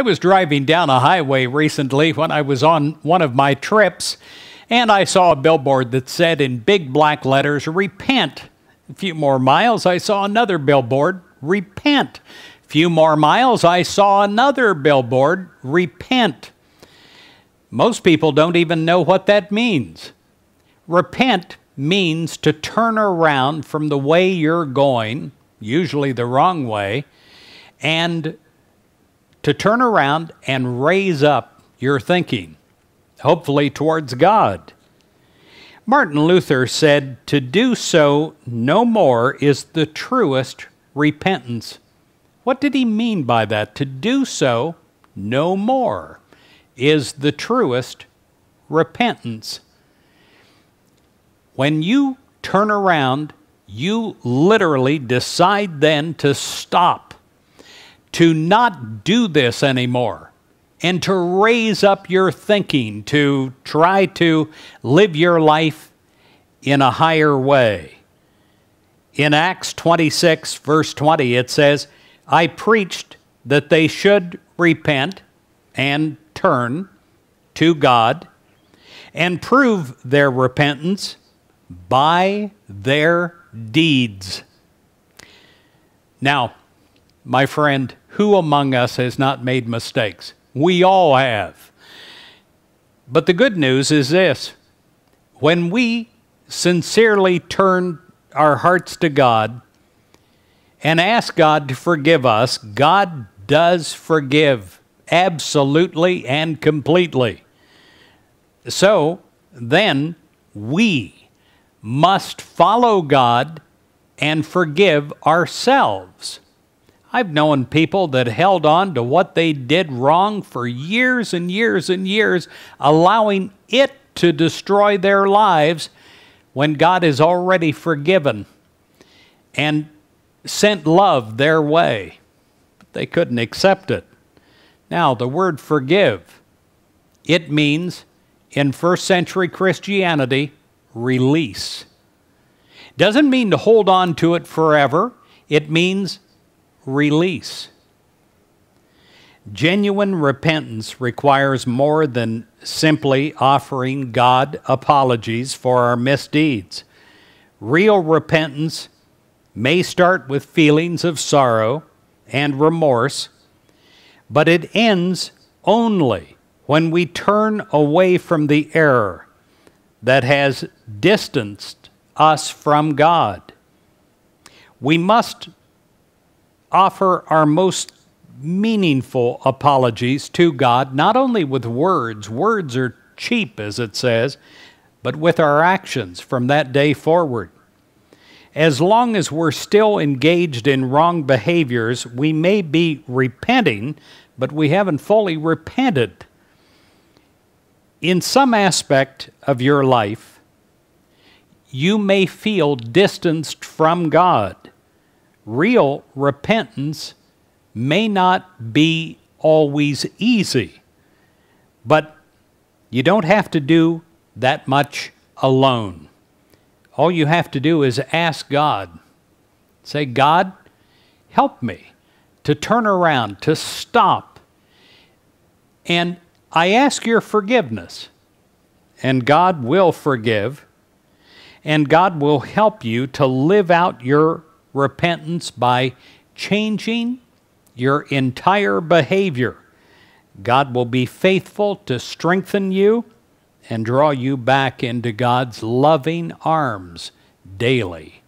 I was driving down a highway recently when I was on one of my trips, and I saw a billboard that said in big black letters, Repent. A few more miles, I saw another billboard, Repent. A few more miles, I saw another billboard, Repent. Most people don't even know what that means. Repent means to turn around from the way you're going, usually the wrong way, and to turn around and raise up your thinking, hopefully towards God. Martin Luther said, To do so no more is the truest repentance. What did he mean by that? To do so no more is the truest repentance. When you turn around, you literally decide then to stop to not do this anymore and to raise up your thinking, to try to live your life in a higher way. In Acts 26, verse 20, it says, I preached that they should repent and turn to God and prove their repentance by their deeds. Now, my friend, who among us has not made mistakes? We all have. But the good news is this when we sincerely turn our hearts to God and ask God to forgive us, God does forgive absolutely and completely. So then we must follow God and forgive ourselves. I've known people that held on to what they did wrong for years and years and years, allowing it to destroy their lives when God has already forgiven and sent love their way. But they couldn't accept it. Now, the word forgive, it means in first century Christianity, release. Doesn't mean to hold on to it forever. It means release. Genuine repentance requires more than simply offering God apologies for our misdeeds. Real repentance may start with feelings of sorrow and remorse, but it ends only when we turn away from the error that has distanced us from God. We must offer our most meaningful apologies to God, not only with words, words are cheap, as it says, but with our actions from that day forward. As long as we're still engaged in wrong behaviors, we may be repenting, but we haven't fully repented. In some aspect of your life, you may feel distanced from God real repentance may not be always easy, but you don't have to do that much alone. All you have to do is ask God. Say, God, help me to turn around, to stop. And I ask your forgiveness. And God will forgive. And God will help you to live out your repentance by changing your entire behavior. God will be faithful to strengthen you and draw you back into God's loving arms daily.